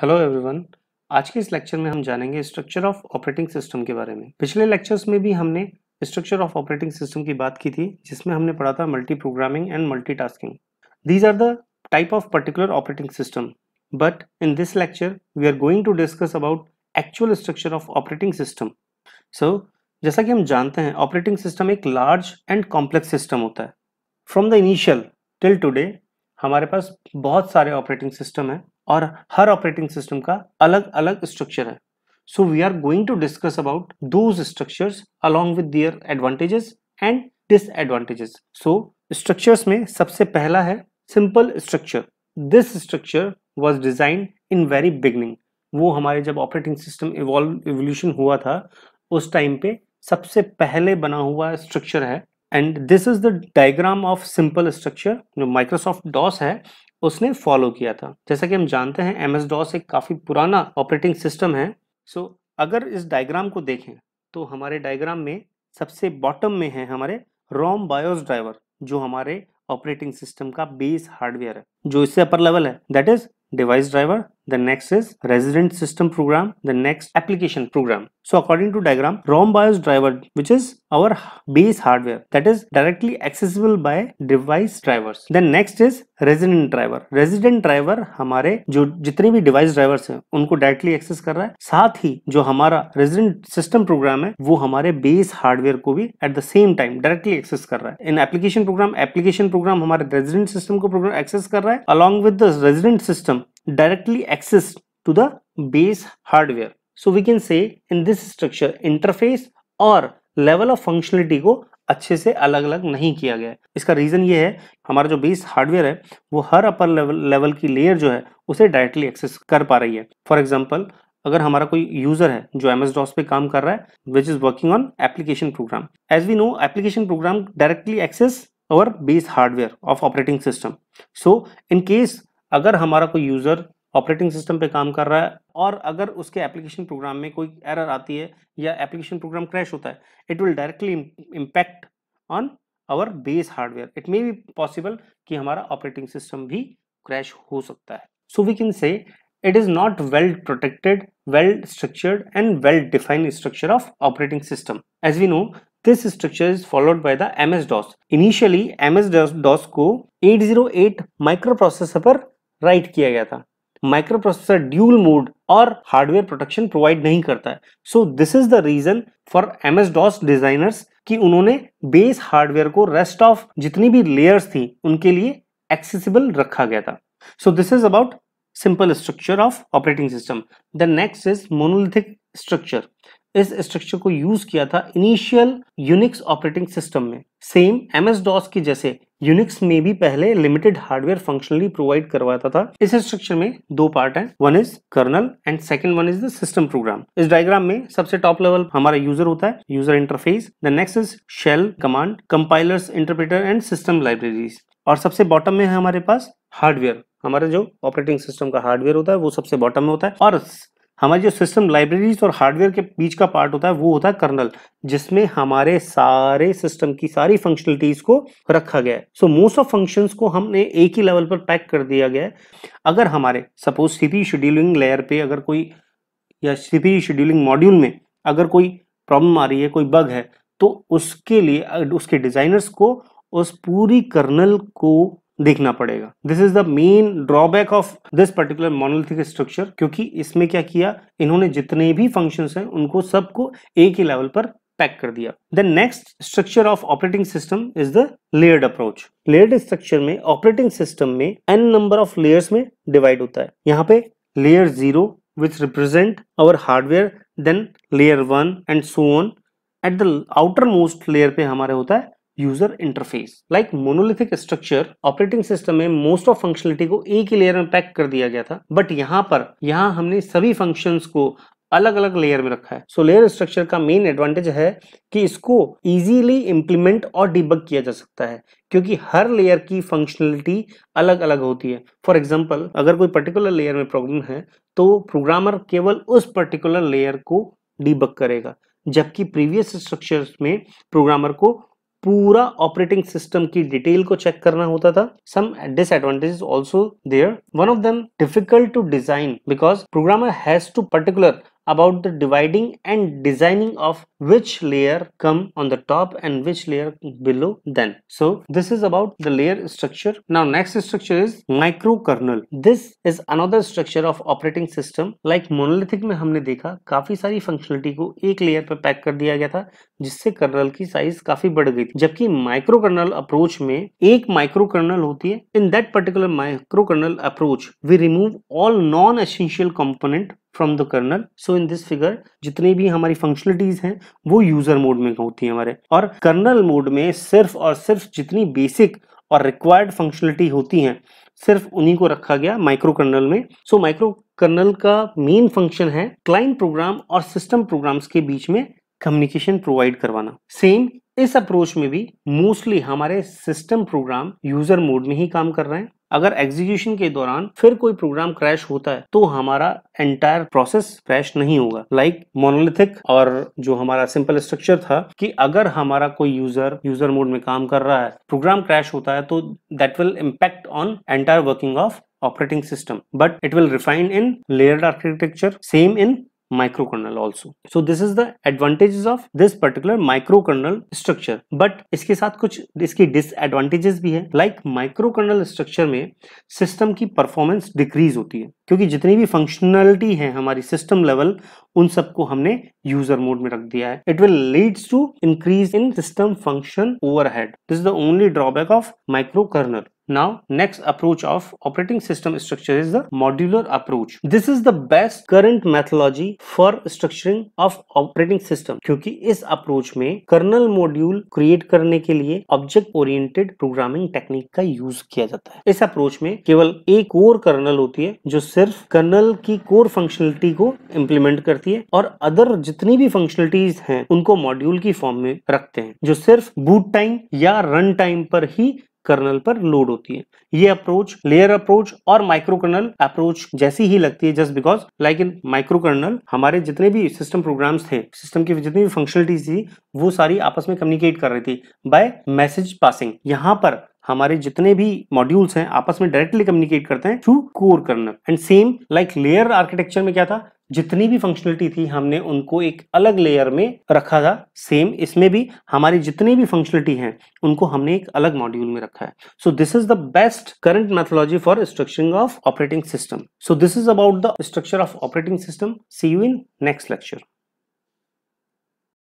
Hello everyone आज के इस लेक्चर में हम जानेंगे स्ट्रक्चर ऑफ ऑपरेटिंग सिस्टम के बारे में पिछले लेक्चर्स में भी हमने स्ट्रक्चर ऑफ ऑपरेटिंग सिस्टम की बात की थी जिसमें हमने पढ़ा था multi programming and multi tasking these are the type of particular operating system but in this lecture we are going to discuss about actual structure of operating system so जैसा कि हम जानते हैं ऑपरेटिंग सिस्टम एक large and complex system होता है from the initial till today हमारे पास बहुत सारे ऑपरेटिंग सिस्टम हैं और हर ऑपरेटिंग सिस्टम का अलग अलग स्ट्रक्चर है so we are going to discuss about those structures along with their advantages and disadvantages so स्ट्रक्चर्स में सबसे पहला है simple structure this structure was design in very beginning वो हमारे जब ऑपरेटिंग सिस्टम इवोल्यूशन हुआ था उस टाइम पे सबसे पहले बना हुआ स्ट्रक्चर है and this is the diagram of simple structure जो माइक्रोसॉफ्ट डॉस है उसने फॉलो किया था जैसा कि हम जानते हैं एम एस डॉस एक काफ़ी पुराना ऑपरेटिंग सिस्टम है सो so, अगर इस डायग्राम को देखें तो हमारे डायग्राम में सबसे बॉटम में है हमारे रोम बायोस ड्राइवर जो हमारे ऑपरेटिंग सिस्टम का बेस हार्डवेयर है जो इससे अपर लेवल है that is device driver the next is resident system program the next application program so according to diagram rom bios driver which is our base hardware that is directly accessible by device drivers then next is resident driver resident driver हमारे जो जितने भी device drivers हैं उनको directly access कर रहा है साथ ही जो हमारा रेजिडेंट सिस्टम प्रोग्राम है वो हमारे बेस हार्डवेयर को भी at the same time directly access कर रहा है in application program application program हमारे रेजिडेंट सिस्टम को प्रोग्राम एक्सेस कर रहा है along with the resident system directly access to the base hardware. So we can say in this structure interface और level of functionality को अच्छे से अलग अलग नहीं किया गया इसका रीज़न ये है हमारा जो बेस हार्डवेयर है वो हर अपर लेवल लेवल की लेयर जो है उसे डायरेक्टली एक्सेस कर पा रही है फॉर एग्जाम्पल अगर हमारा कोई यूजर है जो एम एस डॉस पे काम कर रहा है which is working on application program as we know application program directly access our base hardware of operating system so in case अगर हमारा कोई यूज़र ऑपरेटिंग सिस्टम पे काम कर रहा है और अगर उसके एप्लीकेशन प्रोग्राम में कोई एरर आती है या एप्लीकेशन प्रोग्राम क्रैश होता है it will directly impact on our base hardware it may be possible कि हमारा ऑपरेटिंग सिस्टम भी क्रैश हो सकता है so we can say it is not well protected well structured and well defined structure of operating system as we know this structure is followed by the M S DOS initially M S DOS को eight zero eight micro processor पर write किया गया था micro processor dual mode और hardware protection provide नहीं करता है so this is the reason for M S DOS designers कि उन्होंने बेस हार्डवेयर को रेस्ट ऑफ जितनी भी लेयर्स थी उनके लिए एक्सेसिबल रखा गया था so this is about simple structure of operating system the next is monolithic structure इस स्ट्रक्चर को यूज किया था इनिशियल यूनिक्स ऑपरेटिंग सिस्टम में सेम एम एस डॉस की जैसे यूनिक्स में भी पहले लिमिटेड हार्डवेयर फंक्शनली प्रोवाइड करवाता था इस स्ट्रक्चर में दो पार्ट है one is kernel and second one is the system program इस डायग्राम में सबसे टॉप लेवल हमारा यूजर होता है user interface the next is shell command compilers interpreter and system libraries और सबसे बॉटम में है हमारे पास हार्डवेयर हमारे जो ऑपरेटिंग सिस्टम का हार्डवेयर होता है वो सबसे बॉटम में होता है और हमारी जो सिस्टम लाइब्रेरीज और हार्डवेयर के बीच का पार्ट होता है वो होता है कर्नल जिसमें हमारे सारे सिस्टम की सारी फंक्शनलिटीज को रखा गया है सो मोस्ट ऑफ फंक्शंस को हमने एक ही लेवल पर पैक कर दिया गया है अगर हमारे सपोज सीपी शेड्यूलिंग लेयर पे अगर कोई या सीपी शेड्यूलिंग मॉड्यूल में अगर कोई प्रॉब्लम आ रही है कोई बग है तो उसके लिए उसके डिजाइनर्स को उस पूरी कर्नल को देखना पड़ेगा this is the main drawback of this particular monolithic structure क्योंकि इसमें क्या किया इन्होंने जितने भी फंक्शन हैं उनको सबको एक ही लेवल पर पैक कर दिया the next structure of operating system is the layered approach layered structure में ऑपरेटिंग सिस्टम में एन नंबर ऑफ लेयर्स में डिवाइड होता है यहाँ पे layer zero which represent our hardware then layer one and so on at the outer most layer पे हमारे होता है user interface like monolithic structure operating system में मोस्ट ऑफ फंक्शनलिटी को एक ही लेयर में पैक कर दिया गया था बट यहाँ पर यहाँ हमने सभी फंक्शंस को अलग अलग लेयर में रखा है सो लेयर स्ट्रक्चर का मेन एडवांटेज है कि इसको इजीली इंप्लीमेंट और डिबग किया जा सकता है क्योंकि हर लेयर की फंक्शनलिटी अलग अलग होती है फॉर एग्जाम्पल अगर कोई पर्टिकुलर लेयर में प्रॉब्लम है तो प्रोग्रामर केवल उस पर्टिकुलर लेयर को डिबग करेगा जबकि प्रीवियस स्ट्रक्चर्स में प्रोग्रामर को पूरा ऑपरेटिंग सिस्टम की डिटेल को चेक करना होता था some disadvantages also there one of them difficult to design because programmer has to particular about the dividing and designing of which layer come on the top and which layer below then so this is about the layer structure now next structure is micro kernel this is another structure of operating system like monolithic mein humne dekha kafi sari functionality ko ek layer pe pack kar diya gaya tha jisse kernel ki size kafi बढ़ gayi thi jabki micro kernel approach mein ek micro kernel hoti hai in that particular micro kernel approach we remove all non essential component from the kernel so in this figure जितनी भी हमारी functionalities हैं वो user mode में होती है हमारे और कर्नल मोड में सिर्फ और सिर्फ जितनी बेसिक और रिक्वायर्ड फंक्शनलिटी होती हैं सिर्फ उन्हीं को रखा गया माइक्रो कर्नल में सो माइक्रो कर्नल का मेन फंक्शन है क्लाइंट प्रोग्राम और सिस्टम प्रोग्राम्स के बीच में कम्युनिकेशन प्रोवाइड करवाना सेम इस अप्रोच में भी मोस्टली हमारे सिस्टम प्रोग्राम यूजर मोड में ही काम कर रहे हैं अगर एग्जीक्यूशन के दौरान फिर कोई प्रोग्राम क्रैश होता है तो हमारा एंटायर प्रोसेस क्रैश नहीं होगा लाइक like मोनोलिथिक और जो हमारा सिंपल स्ट्रक्चर था कि अगर हमारा कोई यूजर यूजर मोड में काम कर रहा है प्रोग्राम क्रैश होता है तो that will impact on entire working of operating system but it will refine in layered architecture same in microkernel also. So this is the advantages of this particular microkernel structure. But iske sath kuch iski disadvantages bhi hai Like microkernel structure mein system ki performance decrease hoti hai kyunki jitni bhi functionality hai hamari system level un sab ko humne user mode mein rakh diya hai It will leads to increase in system function overhead. This is the only drawback of microkernel. Now, next approach of operating system structure is the modular approach. This is the best current methodology for structuring of operating system क्योंकि इस approach में colonel module create करने के लिए object oriented programming technique का use किया जाता है इस अप्रोच में केवल एक कोर कर्नल होती है जो सिर्फ कर्नल की कोर फंक्शनलिटी को इम्प्लीमेंट करती है और अदर जितनी भी फंक्शनलिटीज हैं उनको मॉड्यूल की फॉर्म में रखते हैं जो सिर्फ बूट टाइम या रन टाइम पर ही कर्नल पर लोड होती है ये अप्रोच लेयर अप्रोच और माइक्रो कर्नल अप्रोच जैसी ही लगती है just because like in micro kernel हमारे जितने भी सिस्टम प्रोग्राम्स थे सिस्टम की जितनी भी फंक्शनलिटीज थी वो सारी आपस में कम्युनिकेट कर रही थी बाय मैसेज पासिंग यहाँ पर हमारे जितने भी मॉड्यूल्स हैं आपस में डायरेक्टली कम्युनिकेट करते हैं through core kernel and same like layer architecture में क्या था जितनी भी फंक्शनलिटी थी हमने उनको एक अलग लेयर में रखा था सेम इसमें भी हमारी जितनी भी फंक्शनलिटी हैं उनको हमने एक अलग मॉड्यूल में रखा है so this is the best current methodology for structuring of operating system so this is about the structure of operating system see you in next lecture